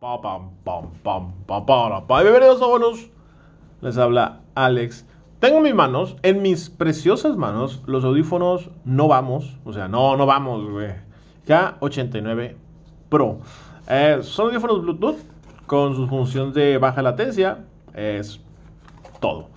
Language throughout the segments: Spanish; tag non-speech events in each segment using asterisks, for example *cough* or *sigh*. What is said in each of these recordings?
pam, pam, pam, Bienvenidos a Bonus. Les habla Alex. Tengo mis manos, en mis preciosas manos, los audífonos No Vamos. O sea, no, no vamos, güey. K89 Pro. Eh, son audífonos Bluetooth con su función de baja latencia. Es todo.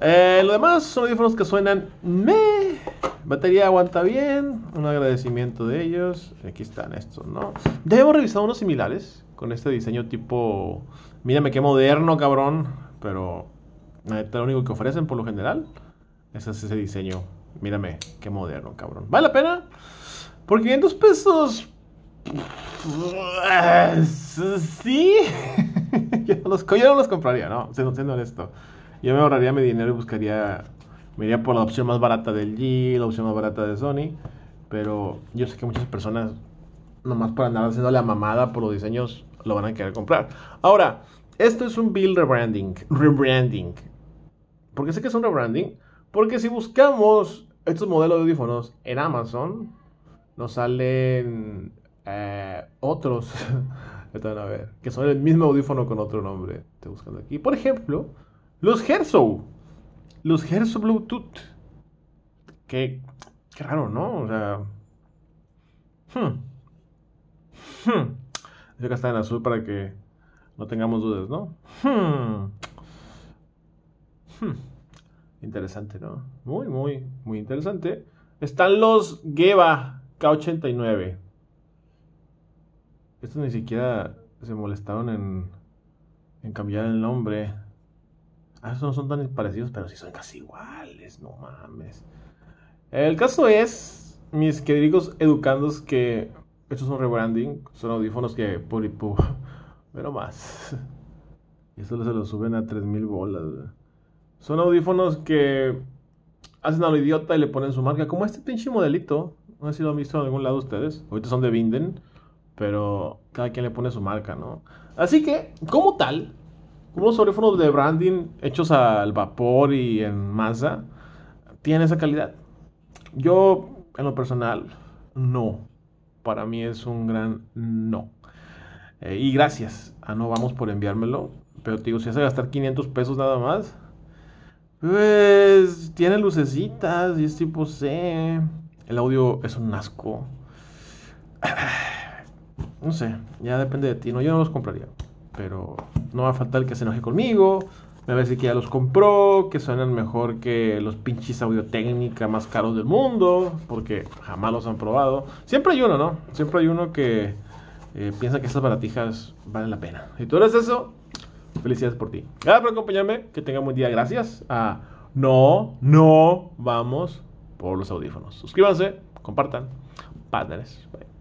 Eh, lo demás son audífonos que suenan me. Batería aguanta bien. Un agradecimiento de ellos. Aquí están estos, ¿no? Debemos revisar unos similares con este diseño tipo, mírame qué moderno, cabrón, pero lo único que ofrecen por lo general Ese es ese diseño. Mírame qué moderno, cabrón. ¿Vale la pena? Por 500 pesos. *laughs* Sí. *laughs* yo, no los, yo no los compraría, no, siendo honesto. Yo me ahorraría mi dinero y buscaría. Me iría por la opción más barata del G, la opción más barata de Sony. Pero yo sé que muchas personas, nomás para andar haciendo la mamada por los diseños, lo van a querer comprar. Ahora, esto es un build rebranding. Rebranding. ¿Por qué sé que es un rebranding? Porque si buscamos estos modelos de audífonos en Amazon, nos salen eh, otros. *laughs* a ver. Que son el mismo audífono con otro nombre. Estoy buscando aquí. Por ejemplo, los Herzo. Los Herso Bluetooth. Que. Qué raro, ¿no? O sea. Hmm. Hmm. Dice que está en azul para que no tengamos dudas, ¿no? Hmm. Hmm. Interesante, ¿no? Muy, muy, muy interesante. Están los Geva K89. Estos ni siquiera se molestaron en, en cambiar el nombre. Ah, esos no son tan parecidos, pero sí son casi iguales, no mames. El caso es, mis queridos educandos, que estos son rebranding, son audífonos que por y por, *laughs* pero más. *laughs* Y solo se los suben a 3000 bolas. Son audífonos que hacen a lo idiota y le ponen su marca, como este pinche modelito. No ha sido visto en algún lado ustedes. Ahorita son de Binden, pero cada quien le pone su marca, ¿no? Así que, como tal, unos audífonos de branding hechos al vapor y en masa tienen esa calidad. Yo, en lo personal, no para mí es un gran no. Eh, y gracias ah No Vamos por enviármelo. Pero te digo, si vas a gastar 500 pesos nada más, pues tiene lucecitas y es tipo C. El audio es un asco. *sighs* No sé, ya depende de ti. No, yo no los compraría. Pero no va a faltar que se enoje conmigo. Me parece que ya los compró, que suenan mejor que los pinches audio técnica más caros del mundo, porque jamás los han probado. Siempre hay uno, ¿no? Siempre hay uno que eh, piensa que estas baratijas valen la pena. Si tú eres eso, felicidades por ti. Gracias por acompañarme, que tenga un buen día. Gracias a No, No, vamos por los audífonos. Suscríbanse, compartan, padres. Bye.